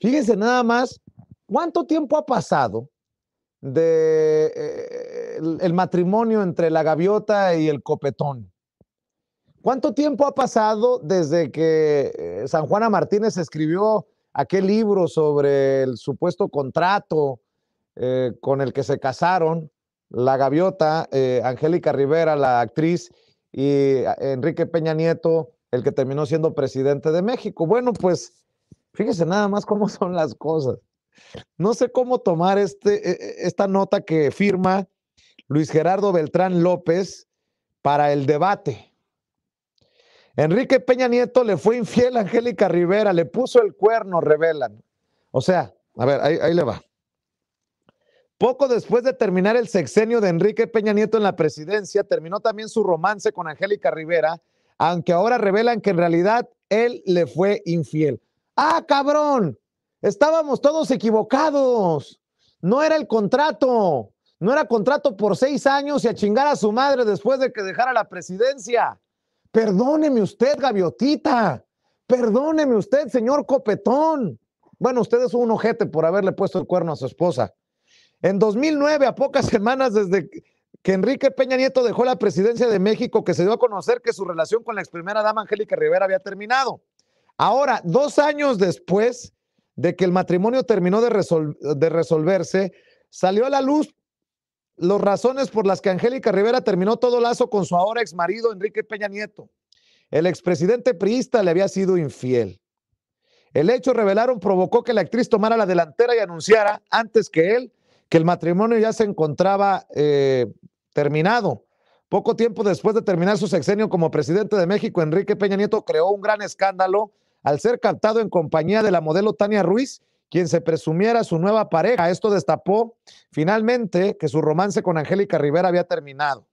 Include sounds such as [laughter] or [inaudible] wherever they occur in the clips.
Fíjense nada más cuánto tiempo ha pasado de eh, el, matrimonio entre la gaviota y el copetón. ¿Cuánto tiempo ha pasado desde que eh, San Juana Martínez escribió aquel libro sobre el supuesto contrato eh, con el que se casaron la gaviota, Angélica Rivera, la actriz, y Enrique Peña Nieto, el que terminó siendo presidente de México? Bueno, pues Fíjese nada más cómo [laughs] son las cosas. No sé cómo tomar este, e, e, esta nota que firma Luis Gerardo Beltrán López para el debate. Enrique Peña Nieto le fue infiel a Angélica Rivera, le puso el cuerno, revelan. O sea, a ver, ahí, ahí le va. Poco después de terminar el sexenio de Enrique Peña Nieto en la presidencia, terminó también su romance con Angélica Rivera, aunque ahora revelan que en realidad él le fue infiel. Ah, cabrón, estábamos todos equivocados. No era el contrato. No era contrato por seis años y a chingar a su madre después de que dejara la presidencia. Perdóneme usted, gaviotita. Perdóneme usted, señor Copetón. Bueno, usted es un ojete por haberle puesto el cuerno a su esposa. En 2009, a pocas semanas desde que Enrique Peña Nieto dejó la presidencia de México, que se dio a conocer que su relación con la ex primera dama Angélica Rivera había terminado. Ahora, dos años después de que el matrimonio terminó de, resolverse, salió a la luz las razones por las que Angélica Rivera terminó todo lazo con su ahora ex marido Enrique Peña Nieto. El expresidente priista le había sido infiel. El hecho, revelaron, provocó que la actriz tomara la delantera y anunciara antes que él que el matrimonio ya se encontraba eh, terminado. Poco tiempo después de terminar su sexenio como presidente de México, Enrique Peña Nieto creó un gran escándalo al ser captado en compañía de la modelo Tania Ruiz, quien se presumiera su nueva pareja. Esto destapó finalmente que su romance con Angélica Rivera había terminado.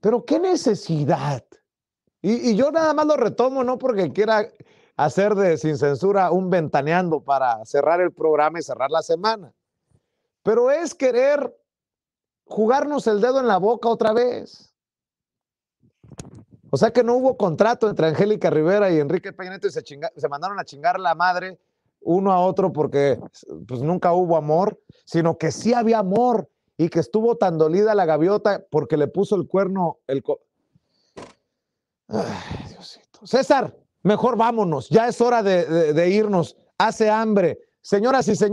Pero qué necesidad. Y, y, yo nada más lo retomo, no porque quiera hacer de sin censura un ventaneando para cerrar el programa y cerrar la semana. Pero es querer jugarnos el dedo en la boca otra vez. O sea que no hubo contrato entre Angélica Rivera y Enrique Peña y se, mandaron a chingar la madre uno a otro porque pues, nunca hubo amor, sino que sí había amor y que estuvo tan dolida la gaviota porque le puso el cuerno el Ay, Diosito. César, mejor vámonos, ya es hora de irnos. Hace hambre. Señoras y señores.